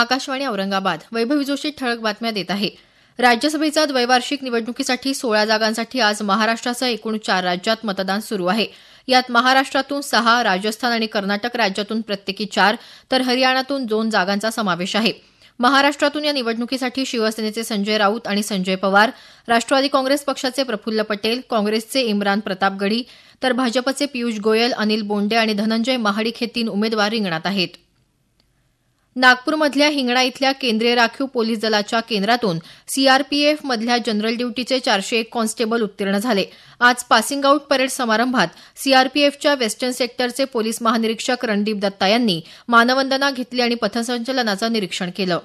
आकाशवाणी औरंगाबाद वैभवी जोशी ठळक बातम्या देत आहे राज्यसभेचा द्वैवार्षिक निवडणुकीसाठी सोळा जागांसाठी आज महाराष्ट्रासह एकूण चार राज्यात मतदान सुरू आहे यात महाराष्ट्रातून सहा राजस्थान आणि कर्नाटक राज्यातून प्रत्येकी चार तर हरियाणातून दोन जागांचा समावेश आहे महाराष्ट्रातून या निवडणुकीसाठी शिवसेनेचे संजय राऊत आणि संजय पवार राष्ट्रवादी काँग्रेस पक्षाचे प्रफुल्ल पटेल काँग्रेसचे इम्रान प्रतापगडी तर भाजपचे पियुष गोयल अनिल बोंडे आणि धनंजय महाडिक हे तीन उमेदवार रिंगणात आहेत नागपूरमधल्या हिंगणा इथल्या केंद्रीय राखीव पोलीस दलाच्या केंद्रातून सीआरपीएफ मधल्या जनरल ड्युटीचे चारशे एक कॉन्स्टेबल उत्तीर्ण झाले आज पासिंग आऊट परेड समारंभात सीआरपीएफच्या वेस्टर्न सेक्टरचे पोलीस महानिरीक्षक रणदीप दत्ता यांनी मानवंदना घेतली आणि पथसंचलनाचं निरीक्षण केलं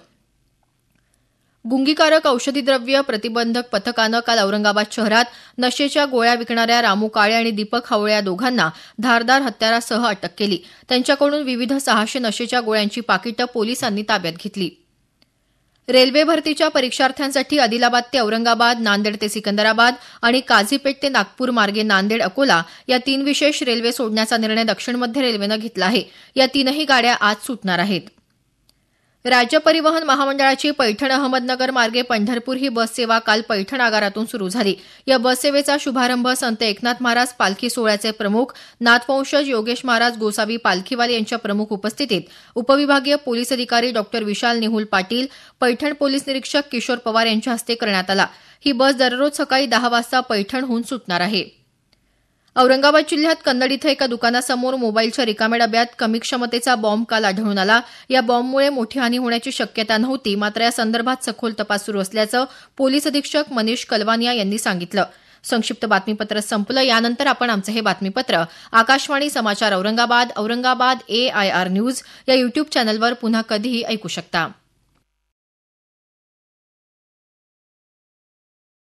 गुंगीकारक औषधी द्रव्य प्रतिबंधक पथकानं काल औरंगाबाद शहरात नशेच्या गोळ्या विकणाऱ्या रामू काळे आणि दीपक हावळे या दोघांना धारदार हत्यारासह अटक केली त्यांच्याकडून विविध सहाशे नशेच्या गोळ्यांची पाकिटं पोलिसांनी ताब्यात घेतली रेल्वे भरतीच्या परीक्षार्थ्यांसाठी आदिलाबाद ते औरंगाबाद नांदेड ते सिकंदराबाद आणि काझीपेठ ते नागपूर मार्गे नांदेड अकोला या तीन विशेष रेल्वे सोडण्याचा निर्णय दक्षिण मध्य रेल्वेनं घेतला आहे या तीनही गाड्या आज सुटणार आहेत राज्य परिवहन महामंडळाची पैठण अहमदनगर मार्गे पंढरपूर ही बससेवा काल पैठण आगारातून सुरू झाली या बससेवेचा शुभारंभ संत एकनाथ महाराज पालखी सोहळ्याचे प्रमुख नाथवंशज योगेश महाराज गोसावी पालखीवाले यांच्या प्रमुख उपस्थितीत उपविभागीय पोलीस अधिकारी डॉक्टर विशाल नेहूल पाटील पैठण पोलीस निरीक्षक किशोर पवार यांच्या हस्ते करण्यात आला ही बस दररोज सकाळी दहा वाजता पैठणहून सुटणार आहे औरंगाबाद जिल्ह्यात कन्नड इथं एका दुकानासमोर मोबाईलच्या रिकाम्या डब्यात कमी क्षमतेचा बॉम्ब काल आढळून आला या बॉम्बमुळे मोठी हानी होण्याची शक्यता नव्हती मात्र या संदर्भात सखोल तपास सुरू असल्याचं पोलीस अधीक्षक मनीष कलवानिया यांनी सांगितलं संक्षिप्त बातमीपत्र संपलं यानंतर आपण आमचं हे बातमीपत्र Akashvani Samachar Aurangabad Aurangabad A I R news या युट्यूब चॅनलवर पुन्हा कधीही ऐकू शकता